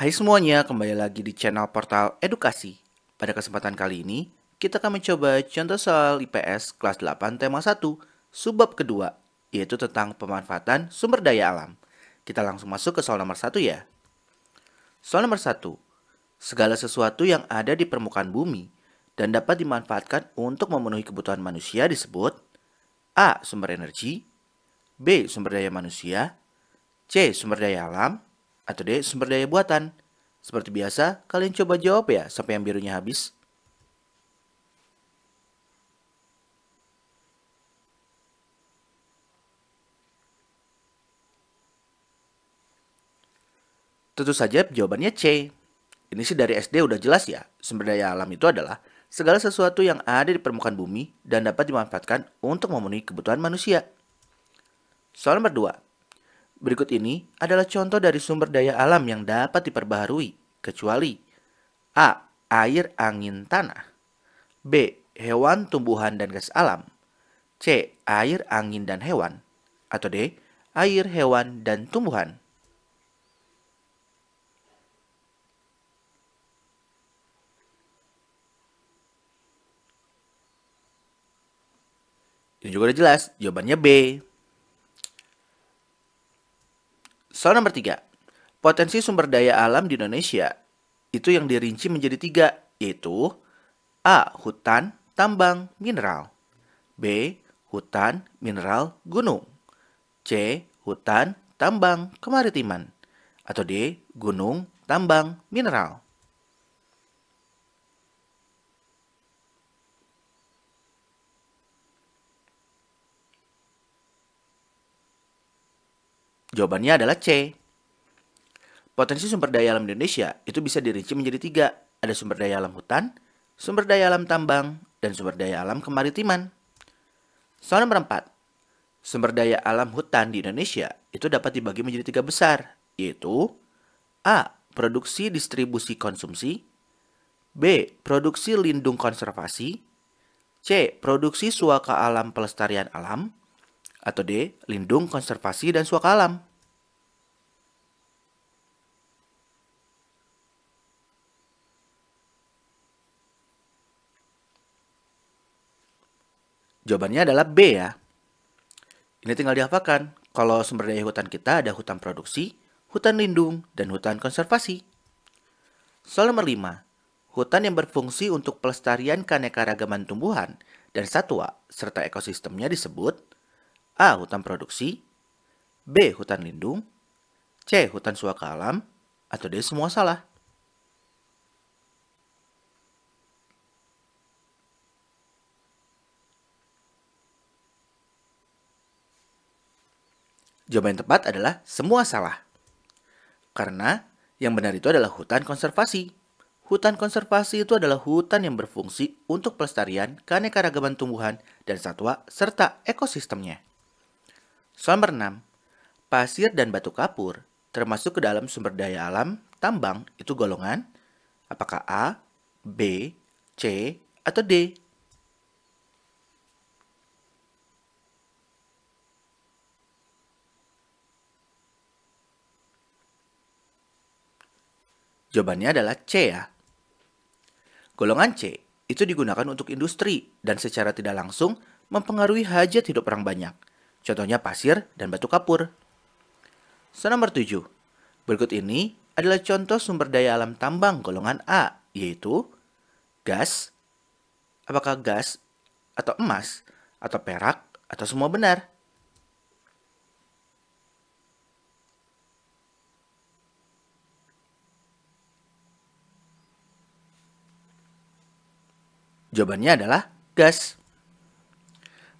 Hai semuanya, kembali lagi di channel Portal Edukasi. Pada kesempatan kali ini, kita akan mencoba contoh soal IPS kelas 8 tema 1, subbab kedua, yaitu tentang pemanfaatan sumber daya alam. Kita langsung masuk ke soal nomor 1 ya. Soal nomor 1. Segala sesuatu yang ada di permukaan bumi dan dapat dimanfaatkan untuk memenuhi kebutuhan manusia disebut A. Sumber energi B. Sumber daya manusia C. Sumber daya alam atau D. Sumber daya buatan. Seperti biasa, kalian coba jawab ya sampai yang birunya habis. Tentu saja jawabannya C. Ini sih dari SD udah jelas ya, sumber daya alam itu adalah segala sesuatu yang ada di permukaan bumi dan dapat dimanfaatkan untuk memenuhi kebutuhan manusia. Soal nomor 2. Berikut ini adalah contoh dari sumber daya alam yang dapat diperbaharui, kecuali A. Air, angin, tanah B. Hewan, tumbuhan, dan gas alam C. Air, angin, dan hewan Atau D. Air, hewan, dan tumbuhan Ini juga udah jelas, jawabannya B. Soal nomor tiga, potensi sumber daya alam di Indonesia itu yang dirinci menjadi tiga, yaitu A. Hutan, tambang, mineral B. Hutan, mineral, gunung C. Hutan, tambang, kemaritiman Atau D. Gunung, tambang, mineral Jawabannya adalah C. Potensi sumber daya alam Indonesia itu bisa dirinci menjadi tiga. Ada sumber daya alam hutan, sumber daya alam tambang, dan sumber daya alam kemaritiman. Soal nomor empat. Sumber daya alam hutan di Indonesia itu dapat dibagi menjadi tiga besar, yaitu A. Produksi distribusi konsumsi B. Produksi lindung konservasi C. Produksi suaka alam pelestarian alam atau D. Lindung konservasi dan suaka alam Jawabannya adalah B ya. Ini tinggal dihafalkan. Kalau sumber daya hutan kita ada hutan produksi, hutan lindung, dan hutan konservasi. Soal nomor 5. Hutan yang berfungsi untuk pelestarian keanekaragaman tumbuhan dan satwa serta ekosistemnya disebut A. Hutan produksi B. Hutan lindung C. Hutan suaka alam atau D. Semua salah Jawaban yang tepat adalah semua salah. Karena yang benar itu adalah hutan konservasi. Hutan konservasi itu adalah hutan yang berfungsi untuk pelestarian keanekaragaman tumbuhan dan satwa serta ekosistemnya. Soal nomor 6. Pasir dan batu kapur termasuk ke dalam sumber daya alam tambang itu golongan apakah A, B, C, atau D? Jawabannya adalah C ya. Golongan C itu digunakan untuk industri dan secara tidak langsung mempengaruhi hajat hidup orang banyak. Contohnya pasir dan batu kapur. So, nomor 7. Berikut ini adalah contoh sumber daya alam tambang golongan A, yaitu gas, apakah gas atau emas atau perak atau semua benar. Jawabannya adalah gas.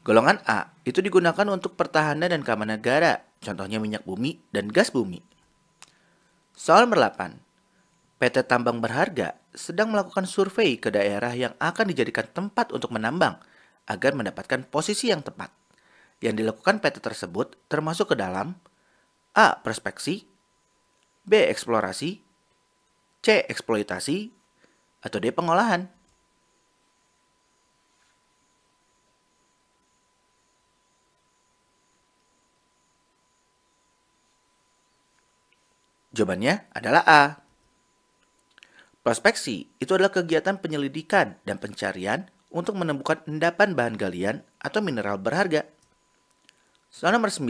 Golongan A itu digunakan untuk pertahanan dan keamanan negara, contohnya minyak bumi dan gas bumi. Soal nomor 8. PT Tambang Berharga sedang melakukan survei ke daerah yang akan dijadikan tempat untuk menambang agar mendapatkan posisi yang tepat. Yang dilakukan PT tersebut termasuk ke dalam A. Prospeksi B. Eksplorasi C. Eksploitasi atau D. Pengolahan. Jawabannya adalah A. Prospeksi itu adalah kegiatan penyelidikan dan pencarian untuk menemukan endapan bahan galian atau mineral berharga. Soal nomor 9.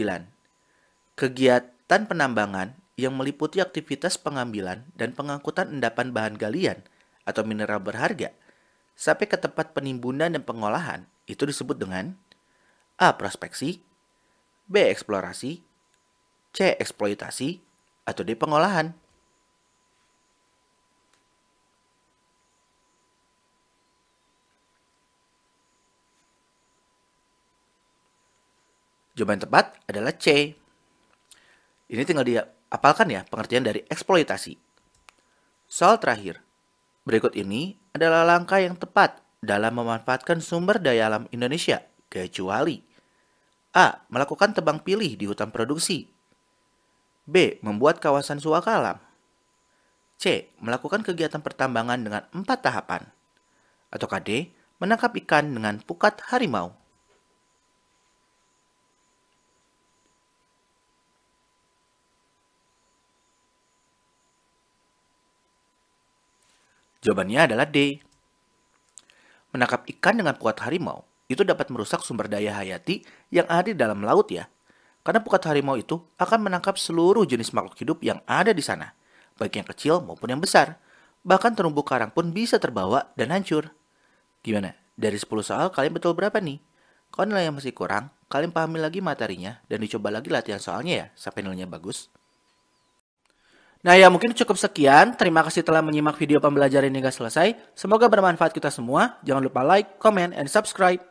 Kegiatan penambangan yang meliputi aktivitas pengambilan dan pengangkutan endapan bahan galian atau mineral berharga sampai ke tempat penimbunan dan pengolahan itu disebut dengan A. Prospeksi B. Eksplorasi C. Eksploitasi atau di pengolahan. Jawaban tepat adalah C. Ini tinggal diapalkan ya pengertian dari eksploitasi. Soal terakhir. Berikut ini adalah langkah yang tepat dalam memanfaatkan sumber daya alam Indonesia, kecuali A. Melakukan tebang pilih di hutan produksi B. Membuat kawasan suakalam. C. Melakukan kegiatan pertambangan dengan empat tahapan. Atau D. Menangkap ikan dengan pukat harimau. Jawabannya adalah D. Menangkap ikan dengan pukat harimau itu dapat merusak sumber daya hayati yang ada di dalam laut ya, karena pukat harimau itu akan menangkap seluruh jenis makhluk hidup yang ada di sana, baik yang kecil maupun yang besar. Bahkan terumbu karang pun bisa terbawa dan hancur. Gimana? Dari 10 soal kalian betul berapa nih? Kalau nilai yang masih kurang, kalian pahami lagi materinya dan dicoba lagi latihan soalnya ya, sampai nilainya bagus. Nah ya mungkin cukup sekian, terima kasih telah menyimak video pembelajaran hingga selesai. Semoga bermanfaat kita semua, jangan lupa like, comment, and subscribe.